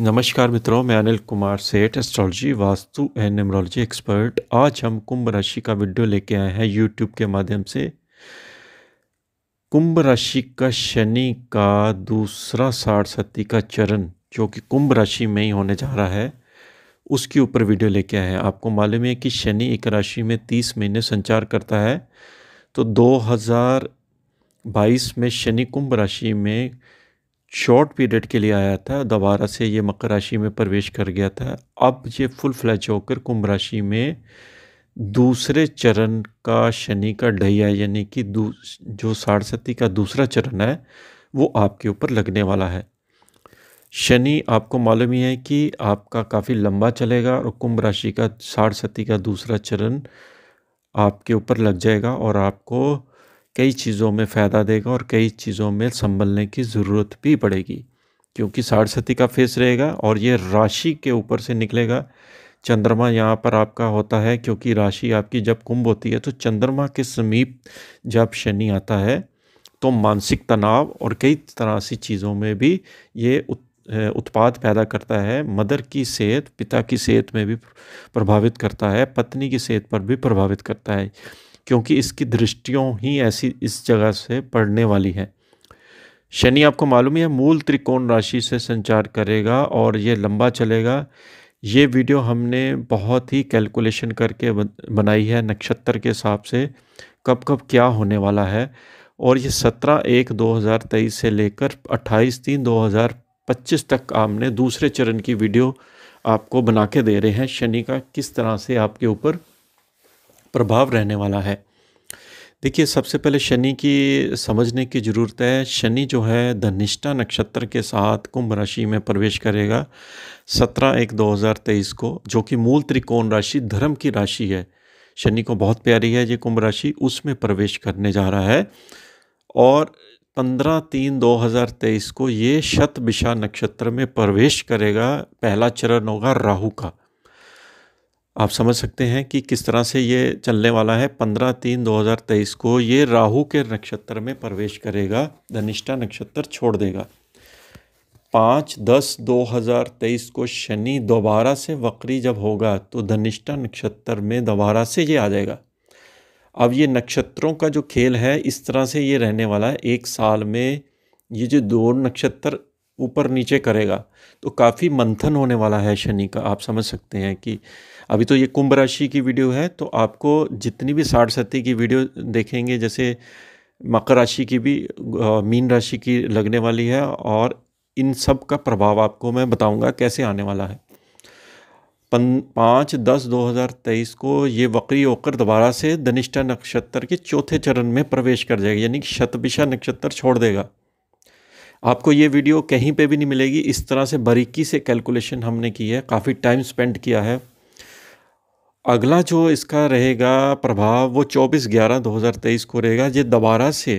नमस्कार मित्रों मैं Anil Kumar Seth astrology vastu and numerology expert आज हम कुंभ राशि का वीडियो लेके आए हैं यूट्यूब के माध्यम से कुंभ राशि का शनि का दूसरा साठ सती का चरण जो कि कुंभ राशि में ही होने जा रहा है उसके ऊपर वीडियो लेके आए हैं आपको मालूम है कि शनि एक राशि में तीस महीने संचार करता है तो दो में शनि कुंभ राशि में शॉर्ट पीरियड के लिए आया था दोबारा से ये मकर राशि में प्रवेश कर गया था अब ये फुल फ्लैच होकर कुंभ राशि में दूसरे चरण का शनि का ढैया यानी कि जो साढ़सती का दूसरा चरण है वो आपके ऊपर लगने वाला है शनि आपको मालूम ही है कि आपका काफ़ी लंबा चलेगा और कुंभ राशि का साढ़सती का दूसरा चरण आपके ऊपर लग जाएगा और आपको कई चीज़ों में फ़ायदा देगा और कई चीज़ों में संभलने की ज़रूरत भी पड़ेगी क्योंकि साढ़सती का फेस रहेगा और ये राशि के ऊपर से निकलेगा चंद्रमा यहाँ पर आपका होता है क्योंकि राशि आपकी जब कुंभ होती है तो चंद्रमा के समीप जब शनि आता है तो मानसिक तनाव और कई तरह सी चीज़ों में भी ये उत, उत्पाद पैदा करता है मदर की सेहत पिता की सेहत में भी प्रभावित करता है पत्नी की सेहत पर भी प्रभावित करता है क्योंकि इसकी दृष्टियों ही ऐसी इस जगह से पड़ने वाली है शनि आपको मालूम है मूल त्रिकोण राशि से संचार करेगा और ये लंबा चलेगा ये वीडियो हमने बहुत ही कैलकुलेशन करके बनाई है नक्षत्र के हिसाब से कब कब क्या होने वाला है और ये सत्रह एक दो हज़ार तेईस से लेकर अट्ठाईस तीन दो हज़ार पच्चीस तक हमने दूसरे चरण की वीडियो आपको बना के दे रहे हैं शनि का किस तरह से आपके ऊपर प्रभाव रहने वाला है देखिए सबसे पहले शनि की समझने की ज़रूरत है शनि जो है धनिष्ठा नक्षत्र के साथ कुंभ राशि में प्रवेश करेगा 17 एक 2023 को जो कि मूल त्रिकोण राशि धर्म की राशि है शनि को बहुत प्यारी है ये कुंभ राशि उसमें प्रवेश करने जा रहा है और 15 तीन 2023 को ये शत विशा नक्षत्र में प्रवेश करेगा पहला चरण होगा राहू का आप समझ सकते हैं कि किस तरह से ये चलने वाला है पंद्रह तीन दो हज़ार तेईस को ये राहु के नक्षत्र में प्रवेश करेगा धनिष्ठा नक्षत्र छोड़ देगा पाँच दस दो हज़ार तेईस को शनि दोबारा से वक्री जब होगा तो धनिष्ठा नक्षत्र में दोबारा से ये आ जाएगा अब ये नक्षत्रों का जो खेल है इस तरह से ये रहने वाला है एक साल में ये जो दो नक्षत्र ऊपर नीचे करेगा तो काफ़ी मंथन होने वाला है शनि का आप समझ सकते हैं कि अभी तो ये कुंभ राशि की वीडियो है तो आपको जितनी भी साठ सती की वीडियो देखेंगे जैसे मकर राशि की भी मीन राशि की लगने वाली है और इन सब का प्रभाव आपको मैं बताऊंगा कैसे आने वाला है पन पाँच दस दो हज़ार तेईस को ये वक्री होकर दोबारा से धनिष्ठा नक्षत्र के चौथे चरण में प्रवेश कर जाएगा यानी कि शतभिषा नक्षत्र छोड़ देगा आपको ये वीडियो कहीं पे भी नहीं मिलेगी इस तरह से बारीकी से कैलकुलेशन हमने की है काफ़ी टाइम स्पेंड किया है अगला जो इसका रहेगा प्रभाव वो 24 ग्यारह 2023 को रहेगा ये दोबारा से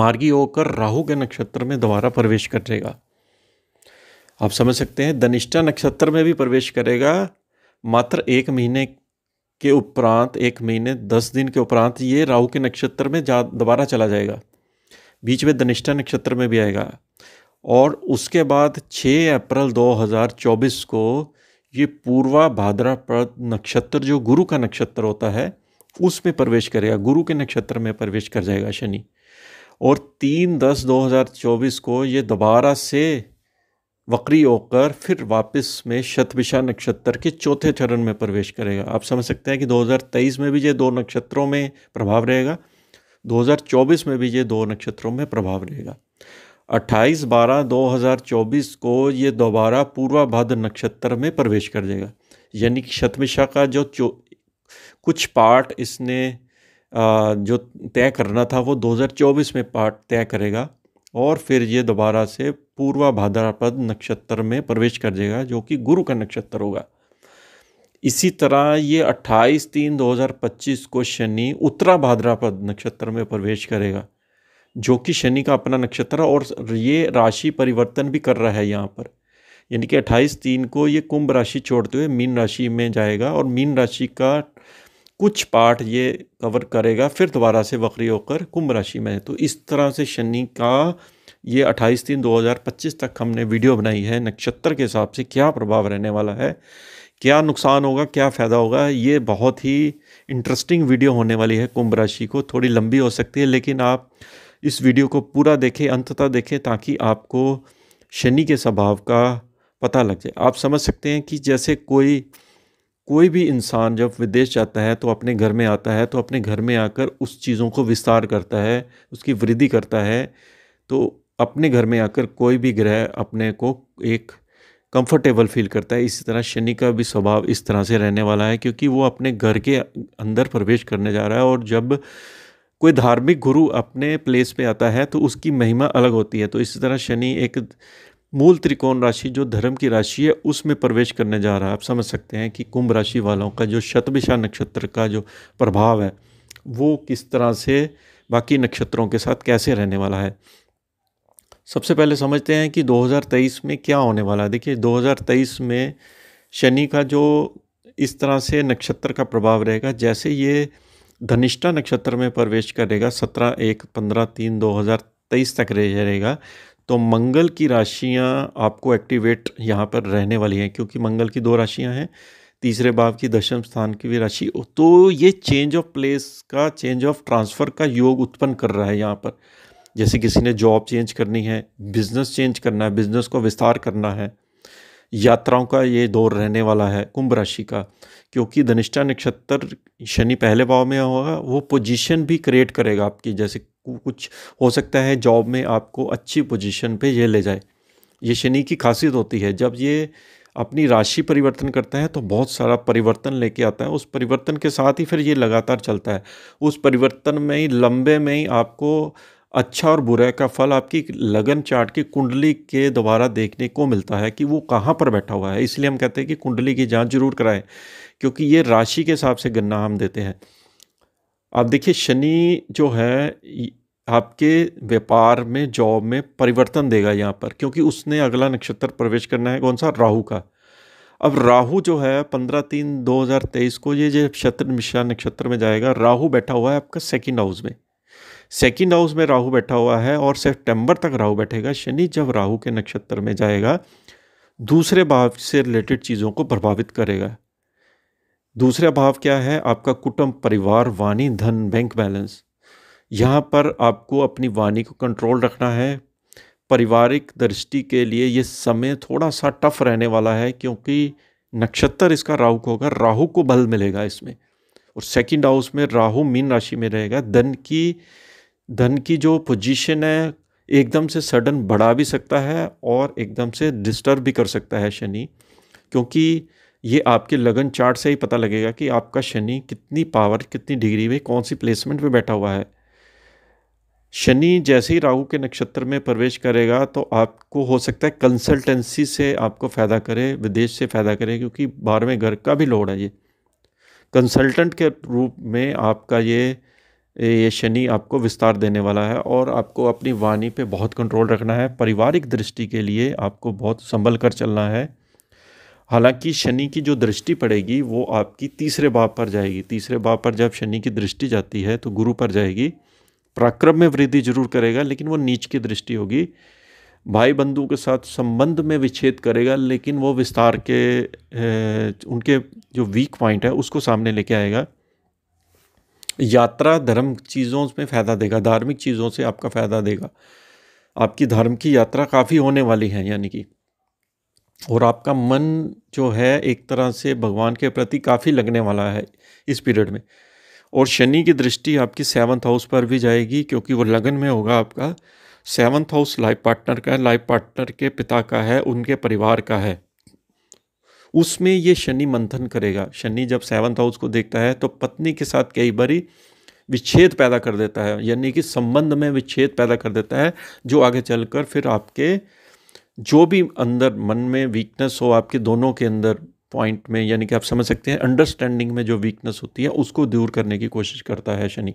मार्गी होकर राहु के नक्षत्र में दोबारा प्रवेश करेगा आप समझ सकते हैं धनिष्ठा नक्षत्र में भी प्रवेश करेगा मात्र एक महीने के उपरांत एक महीने दस दिन के उपरांत ये राहु के नक्षत्र में जा दोबारा चला जाएगा बीच में धनिष्ठा नक्षत्र में भी आएगा और उसके बाद 6 अप्रैल 2024 को ये पूर्वा भाद्रापद नक्षत्र जो गुरु का नक्षत्र होता है उसमें प्रवेश करेगा गुरु के नक्षत्र में प्रवेश कर जाएगा शनि और तीन दस 2024 को ये दोबारा से वक्री होकर फिर वापस में शतभिषा नक्षत्र के चौथे चरण में प्रवेश करेगा आप समझ सकते हैं कि 2023 में भी ये दो नक्षत्रों में प्रभाव रहेगा 2024 में भी ये दो नक्षत्रों में प्रभाव रहेगा 28 बारह 2024 को ये दोबारा भद्र नक्षत्र में प्रवेश कर जाएगा यानी कि शतमिशा का जो कुछ पार्ट इसने जो तय करना था वो 2024 में पार्ट तय करेगा और फिर ये दोबारा से पूर्वा भाद्रपद नक्षत्र में प्रवेश कर जाएगा जो कि गुरु का नक्षत्र होगा इसी तरह ये 28 तीन 2025 को शनि उत्तरा भाद्रापद नक्षत्र में प्रवेश करेगा जो कि शनि का अपना नक्षत्र है और ये राशि परिवर्तन भी कर रहा है यहाँ पर यानी कि 28 तीन को ये कुंभ राशि छोड़ते हुए मीन राशि में जाएगा और मीन राशि का कुछ पार्ट ये कवर करेगा फिर दोबारा से वक्री होकर कुंभ राशि में तो इस तरह से शनि का ये 28 तीन 2025 तक हमने वीडियो बनाई है नक्षत्र के हिसाब से क्या प्रभाव रहने वाला है क्या नुकसान होगा क्या फ़ायदा होगा ये बहुत ही इंटरेस्टिंग वीडियो होने वाली है कुंभ राशि को थोड़ी लंबी हो सकती है लेकिन आप इस वीडियो को पूरा देखें अंततः देखें ताकि आपको शनि के स्वभाव का पता लग जाए आप समझ सकते हैं कि जैसे कोई कोई भी इंसान जब विदेश जाता है तो अपने घर में आता है तो अपने घर में आकर उस चीज़ों को विस्तार करता है उसकी वृद्धि करता है तो अपने घर में आकर कोई भी ग्रह अपने को एक कंफर्टेबल फील करता है इसी तरह शनि का भी स्वभाव इस तरह से रहने वाला है क्योंकि वो अपने घर के अंदर प्रवेश करने जा रहा है और जब कोई धार्मिक गुरु अपने प्लेस पे आता है तो उसकी महिमा अलग होती है तो इसी तरह शनि एक मूल त्रिकोण राशि जो धर्म की राशि है उसमें प्रवेश करने जा रहा है आप समझ सकते हैं कि कुंभ राशि वालों का जो शतभिशा नक्षत्र का जो प्रभाव है वो किस तरह से बाकी नक्षत्रों के साथ कैसे रहने वाला है सबसे पहले समझते हैं कि 2023 में क्या होने वाला है देखिए 2023 में शनि का जो इस तरह से नक्षत्र का प्रभाव रहेगा जैसे ये धनिष्ठा नक्षत्र में प्रवेश करेगा सत्रह एक पंद्रह तीन दो हज़ार तेईस तक रहेगा तो मंगल की राशियाँ आपको एक्टिवेट यहाँ पर रहने वाली हैं क्योंकि मंगल की दो राशियाँ हैं तीसरे भाव की दशम स्थान की भी राशि तो ये चेंज ऑफ प्लेस का चेंज ऑफ ट्रांसफ़र का योग उत्पन्न कर रहा है यहाँ पर जैसे किसी ने जॉब चेंज करनी है बिज़नेस चेंज करना है बिज़नेस को विस्तार करना है यात्राओं का ये दौर रहने वाला है कुंभ राशि का क्योंकि धनिष्ठा नक्षत्र शनि पहले भाव में होगा वो पोजीशन भी क्रिएट करेगा आपकी जैसे कुछ हो सकता है जॉब में आपको अच्छी पोजीशन पे ये ले जाए ये शनि की खासियत होती है जब ये अपनी राशि परिवर्तन करता है तो बहुत सारा परिवर्तन लेके आता है उस परिवर्तन के साथ ही फिर ये लगातार चलता है उस परिवर्तन में ही लंबे में ही आपको अच्छा और बुरा का फल आपकी लगन चार्ट की कुंडली के द्वारा देखने को मिलता है कि वो कहाँ पर बैठा हुआ है इसलिए हम कहते हैं कि कुंडली की जांच जरूर कराएं क्योंकि ये राशि के हिसाब से गन्ना हम देते हैं आप देखिए शनि जो है आपके व्यापार में जॉब में परिवर्तन देगा यहाँ पर क्योंकि उसने अगला नक्षत्र प्रवेश करना है कौन सा राहु का अब राहु जो है पंद्रह तीन दो हज़ार तेईस को ये जो नक्षत्र मिश्रा नक्षत्र में जाएगा राहु बैठा हुआ है आपका सेकंड हाउस में सेकेंड हाउस में राहु बैठा हुआ है और सितंबर तक राहु बैठेगा शनि जब राहु के नक्षत्र में जाएगा दूसरे भाव से रिलेटेड चीज़ों को प्रभावित करेगा दूसरा भाव क्या है आपका कुटुंब परिवार वाणी धन बैंक बैलेंस यहाँ पर आपको अपनी वाणी को कंट्रोल रखना है पारिवारिक दृष्टि के लिए ये समय थोड़ा सा टफ रहने वाला है क्योंकि नक्षत्र इसका राहु को होगा राहु को बल मिलेगा इसमें और सेकंड हाउस में राहु मीन राशि में रहेगा धन की धन की जो पोजीशन है एकदम से सडन बढ़ा भी सकता है और एकदम से डिस्टर्ब भी कर सकता है शनि क्योंकि ये आपके लगन चार्ट से ही पता लगेगा कि आपका शनि कितनी पावर कितनी डिग्री में कौन सी प्लेसमेंट में बैठा हुआ है शनि जैसे ही राहु के नक्षत्र में प्रवेश करेगा तो आपको हो सकता है कंसल्टेंसी से आपको फ़ायदा करे विदेश से फ़ायदा करे क्योंकि बारहवें घर का भी लोड है ये कंसल्टेंट के रूप में आपका ये ये शनि आपको विस्तार देने वाला है और आपको अपनी वाणी पे बहुत कंट्रोल रखना है पारिवारिक दृष्टि के लिए आपको बहुत संभल कर चलना है हालांकि शनि की जो दृष्टि पड़ेगी वो आपकी तीसरे भाव पर जाएगी तीसरे भाव पर जब शनि की दृष्टि जाती है तो गुरु पर जाएगी पराक्रम में वृद्धि जरूर करेगा लेकिन वो नीच की दृष्टि होगी भाई बंधु के साथ संबंध में विच्छेद करेगा लेकिन वो विस्तार के ए, उनके जो वीक पॉइंट है उसको सामने लेके आएगा यात्रा धर्म चीज़ों में फ़ायदा देगा धार्मिक चीज़ों से आपका फ़ायदा देगा आपकी धर्म की यात्रा काफ़ी होने वाली है यानी कि और आपका मन जो है एक तरह से भगवान के प्रति काफ़ी लगने वाला है इस पीरियड में और शनि की दृष्टि आपकी सेवन्थ हाउस पर भी जाएगी क्योंकि वो लगन में होगा आपका सेवन्थ हाउस लाइफ पार्टनर का है लाइफ पार्टनर के पिता का है उनके परिवार का है उसमें ये शनि मंथन करेगा शनि जब सेवन्थ हाउस को देखता है तो पत्नी के साथ कई बारी विच्छेद पैदा कर देता है यानी कि संबंध में विच्छेद पैदा कर देता है जो आगे चलकर फिर आपके जो भी अंदर मन में वीकनेस हो आपके दोनों के अंदर पॉइंट में यानी कि आप समझ सकते हैं अंडरस्टैंडिंग में जो वीकनेस होती है उसको दूर करने की कोशिश करता है शनि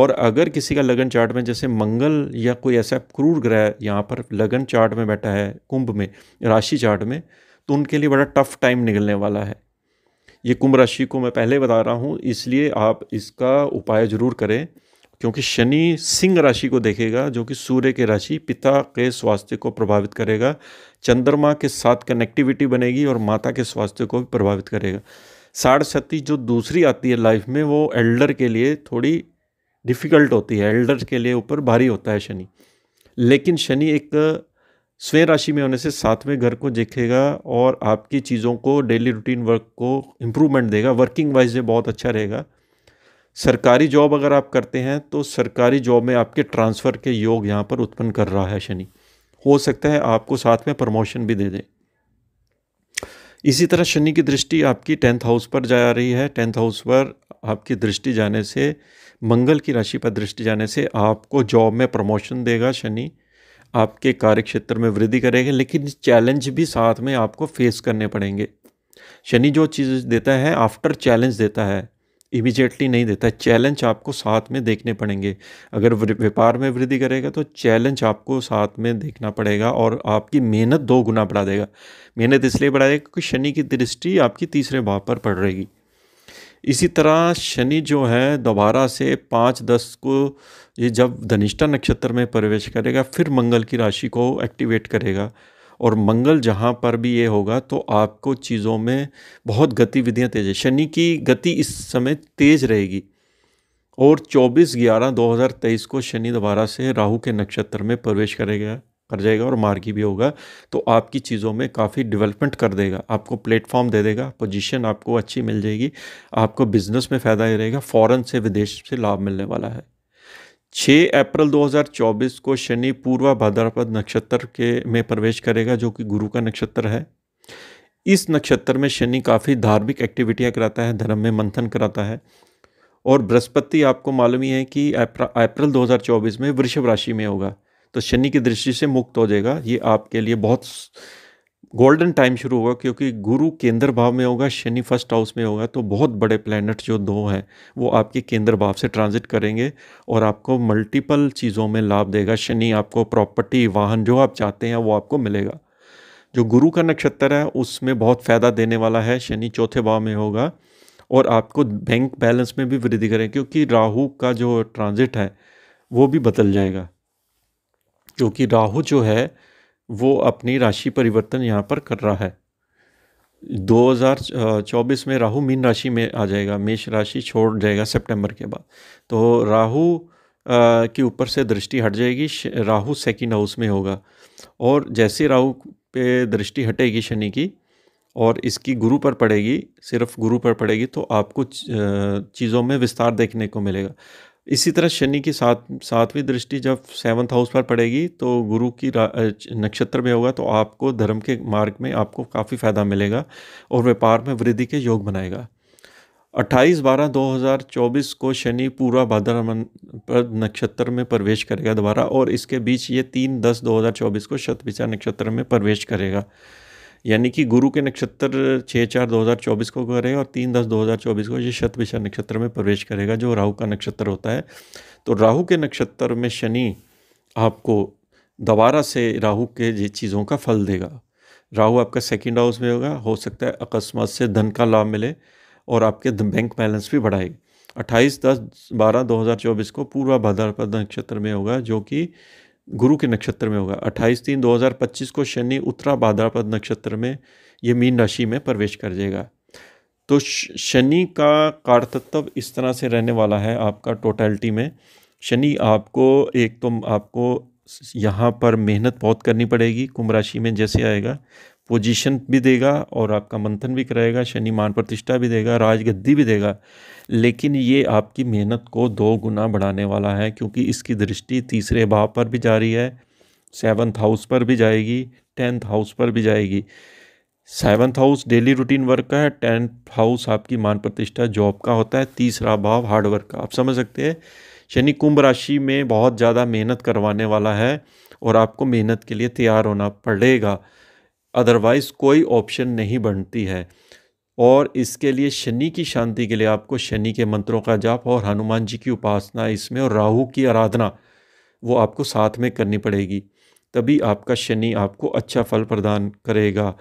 और अगर किसी का लगन चार्ट में जैसे मंगल या कोई ऐसा क्रूर ग्रह यहाँ पर लगन चार्ट में बैठा है कुंभ में राशि चार्ट में तो उनके लिए बड़ा टफ टाइम निकलने वाला है ये कुंभ राशि को मैं पहले बता रहा हूँ इसलिए आप इसका उपाय जरूर करें क्योंकि शनि सिंह राशि को देखेगा जो कि सूर्य के राशि पिता के स्वास्थ्य को प्रभावित करेगा चंद्रमा के साथ कनेक्टिविटी बनेगी और माता के स्वास्थ्य को भी प्रभावित करेगा साढ़ सती जो दूसरी आती है लाइफ में वो एल्डर के लिए थोड़ी डिफ़िकल्ट होती है एल्डर के लिए ऊपर भारी होता है शनि लेकिन शनि एक स्वयं राशि में होने से सातवें घर को देखेगा और आपकी चीज़ों को डेली रूटीन वर्क को इम्प्रूवमेंट देगा वर्किंग वाइज में बहुत अच्छा रहेगा सरकारी जॉब अगर आप करते हैं तो सरकारी जॉब में आपके ट्रांसफ़र के योग यहाँ पर उत्पन्न कर रहा है शनि हो सकता है आपको साथ में प्रमोशन भी दे दे इसी तरह शनि की दृष्टि आपकी टेंथ हाउस पर जा रही है टेंथ हाउस पर आपकी दृष्टि जाने से मंगल की राशि पर दृष्टि जाने से आपको जॉब में प्रमोशन देगा शनि आपके कार्यक्षेत्र में वृद्धि करेगा लेकिन चैलेंज भी साथ में आपको फेस करने पड़ेंगे शनि जो चीज़ देता है आफ्टर चैलेंज देता है इमीजिएटली नहीं देता चैलेंज आपको साथ में देखने पड़ेंगे अगर व्यापार में वृद्धि करेगा तो चैलेंज आपको साथ में देखना पड़ेगा और आपकी मेहनत दो गुना बढ़ा देगा मेहनत इसलिए बढ़ा देगा क्योंकि शनि की दृष्टि आपकी तीसरे भाव पर पड़ रहेगी इसी तरह शनि जो है दोबारा से पाँच दस को ये जब धनिष्ठा नक्षत्र में प्रवेश करेगा फिर मंगल की राशि को एक्टिवेट करेगा और मंगल जहाँ पर भी ये होगा तो आपको चीज़ों में बहुत गतिविधियाँ तेज है शनि की गति इस समय तेज़ रहेगी और 24 ग्यारह 2023 को शनि दोबारा से राहु के नक्षत्र में प्रवेश करेगा कर जाएगा और मार्गी भी होगा तो आपकी चीज़ों में काफ़ी डेवलपमेंट कर देगा आपको प्लेटफॉर्म दे देगा पोजीशन आपको अच्छी मिल जाएगी आपको बिजनेस में फ़ायदा ही रहेगा फॉरेन से विदेश से लाभ मिलने वाला है 6 अप्रैल 2024 को शनि पूर्वा भाद्रपद नक्षत्र के में प्रवेश करेगा जो कि गुरु का नक्षत्र है इस नक्षत्र में शनि काफ़ी धार्मिक एक्टिविटियाँ कराता है धर्म में मंथन कराता है और बृहस्पति आपको मालूम ही है कि अप्रैल दो में वृषभ राशि में होगा तो शनि की दृष्टि से मुक्त हो जाएगा ये आपके लिए बहुत गोल्डन टाइम शुरू होगा क्योंकि गुरु केंद्र भाव में होगा शनि फर्स्ट हाउस में होगा तो बहुत बड़े प्लैनेट जो दो हैं वो आपके केंद्र भाव से ट्रांजिट करेंगे और आपको मल्टीपल चीज़ों में लाभ देगा शनि आपको प्रॉपर्टी वाहन जो आप चाहते हैं वो आपको मिलेगा जो गुरु का नक्षत्र है उसमें बहुत फ़ायदा देने वाला है शनि चौथे भाव में होगा और आपको बैंक बैलेंस में भी वृद्धि करें क्योंकि राहु का जो ट्रांजिट है वो भी बदल जाएगा क्योंकि राहु जो है वो अपनी राशि परिवर्तन यहाँ पर कर रहा है 2024 में राहु मीन राशि में आ जाएगा मेष राशि छोड़ जाएगा सितंबर के बाद तो राहु के ऊपर से दृष्टि हट जाएगी राहु सेकंड हाउस में होगा और जैसे राहु पे दृष्टि हटेगी शनि की और इसकी गुरु पर पड़ेगी सिर्फ गुरु पर पड़ेगी तो आपको चीज़ों में विस्तार देखने को मिलेगा इसी तरह शनि की सात सातवीं दृष्टि जब सेवन्थ हाउस पर पड़ेगी तो गुरु की नक्षत्र में होगा तो आपको धर्म के मार्ग में आपको काफ़ी फ़ायदा मिलेगा और व्यापार में वृद्धि के योग बनाएगा 28 बारह 2024 को शनि पूरा भाद्रमन पर नक्षत्र में प्रवेश करेगा दोबारा और इसके बीच ये तीन दस 2024 को शतविचार नक्षत्र में प्रवेश करेगा यानी कि गुरु के नक्षत्र छः चार दो हज़ार चौबीस को करें और तीन दस दो हज़ार चौबीस को ये शतभिषा नक्षत्र में प्रवेश करेगा जो राहु का नक्षत्र होता है तो राहु के नक्षत्र में शनि आपको दोबारा से राहु के चीज़ों का फल देगा राहु आपका सेकंड हाउस में होगा हो सकता है अकस्मात से धन का लाभ मिले और आपके बैंक बैलेंस भी बढ़ाएगी अट्ठाईस दस बारह चौबीस को पूर्वा भाद्रपद नक्षत्र में होगा जो कि गुरु के नक्षत्र में होगा 28 तीन 2025 को शनि उत्तरा भाद्रापद नक्षत्र में ये मीन राशि में प्रवेश कर जाएगा तो शनि का कारतत्व इस तरह से रहने वाला है आपका टोटलिटी में शनि आपको एक तो आपको यहाँ पर मेहनत बहुत करनी पड़ेगी कुंभ राशि में जैसे आएगा पोजीशन भी देगा और आपका मंथन भी कराएगा शनि मान प्रतिष्ठा भी देगा राजगद्दी भी देगा लेकिन ये आपकी मेहनत को दो गुना बढ़ाने वाला है क्योंकि इसकी दृष्टि तीसरे भाव पर भी जा रही है सेवन्थ हाउस पर भी जाएगी टेंथ हाउस पर भी जाएगी seventh house daily routine work का है टेंथ हाउस आपकी मान प्रतिष्ठा जॉब का होता है तीसरा भाव हार्ड वर्क का आप समझ सकते हैं शनि कुंभ राशि में बहुत ज़्यादा मेहनत करवाने वाला है और आपको मेहनत के लिए तैयार होना पड़ेगा अदरवाइज़ कोई ऑप्शन नहीं बनती है और इसके लिए शनि की शांति के लिए आपको शनि के मंत्रों का जाप और हनुमान जी की उपासना इसमें और राहु की आराधना वो आपको साथ में करनी पड़ेगी तभी आपका शनि आपको अच्छा फल प्रदान करेगा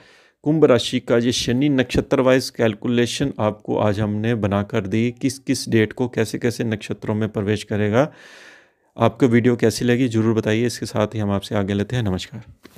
कुंभ राशि का ये शनि नक्षत्र वाइज कैलकुलेशन आपको आज हमने बना कर दी किस किस डेट को कैसे कैसे नक्षत्रों में प्रवेश करेगा आपको वीडियो कैसी लगी ज़रूर बताइए इसके साथ ही हम आपसे आगे लेते हैं नमस्कार